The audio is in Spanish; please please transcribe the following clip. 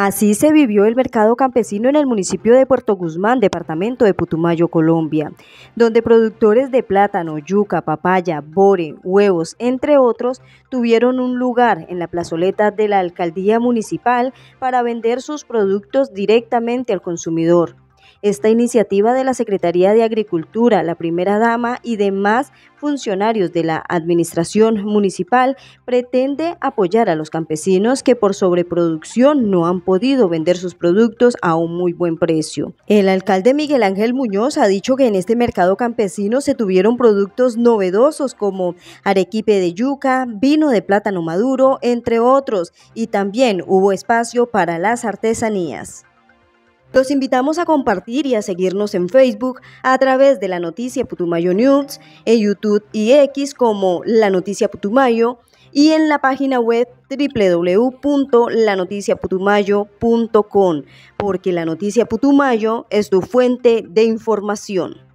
Así se vivió el mercado campesino en el municipio de Puerto Guzmán, departamento de Putumayo, Colombia, donde productores de plátano, yuca, papaya, bore, huevos, entre otros, tuvieron un lugar en la plazoleta de la alcaldía municipal para vender sus productos directamente al consumidor. Esta iniciativa de la Secretaría de Agricultura, la primera dama y demás funcionarios de la administración municipal pretende apoyar a los campesinos que por sobreproducción no han podido vender sus productos a un muy buen precio. El alcalde Miguel Ángel Muñoz ha dicho que en este mercado campesino se tuvieron productos novedosos como arequipe de yuca, vino de plátano maduro, entre otros, y también hubo espacio para las artesanías. Los invitamos a compartir y a seguirnos en Facebook a través de la noticia Putumayo News, en YouTube y X como La Noticia Putumayo y en la página web www.lanoticiaputumayo.com, porque la noticia Putumayo es tu fuente de información.